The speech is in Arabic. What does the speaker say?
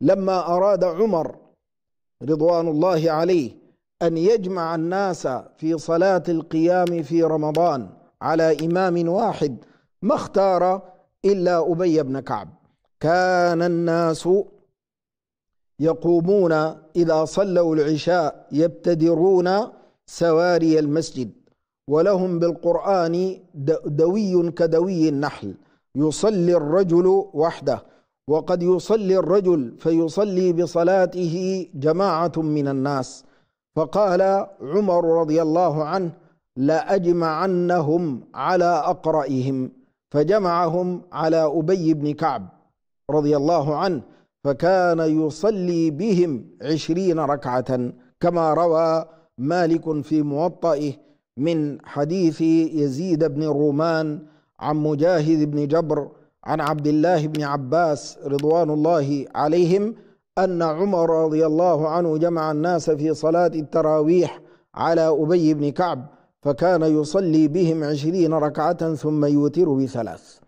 لما أراد عمر رضوان الله عليه أن يجمع الناس في صلاة القيام في رمضان على إمام واحد ما اختار إلا أبي بن كعب كان الناس يقومون إذا صلوا العشاء يبتدرون سواري المسجد ولهم بالقرآن دوي كدوي النحل يصلي الرجل وحده وقد يصلي الرجل فيصلي بصلاته جماعة من الناس فقال عمر رضي الله عنه لأجمعنهم على أقرئهم فجمعهم على أبي بن كعب رضي الله عنه فكان يصلي بهم عشرين ركعة كما روى مالك في موطئه من حديث يزيد بن رومان عن مجاهد بن جبر عن عبد الله بن عباس رضوان الله عليهم أن عمر رضي الله عنه جمع الناس في صلاة التراويح على أبي بن كعب فكان يصلي بهم عشرين ركعة ثم يوتر بثلاث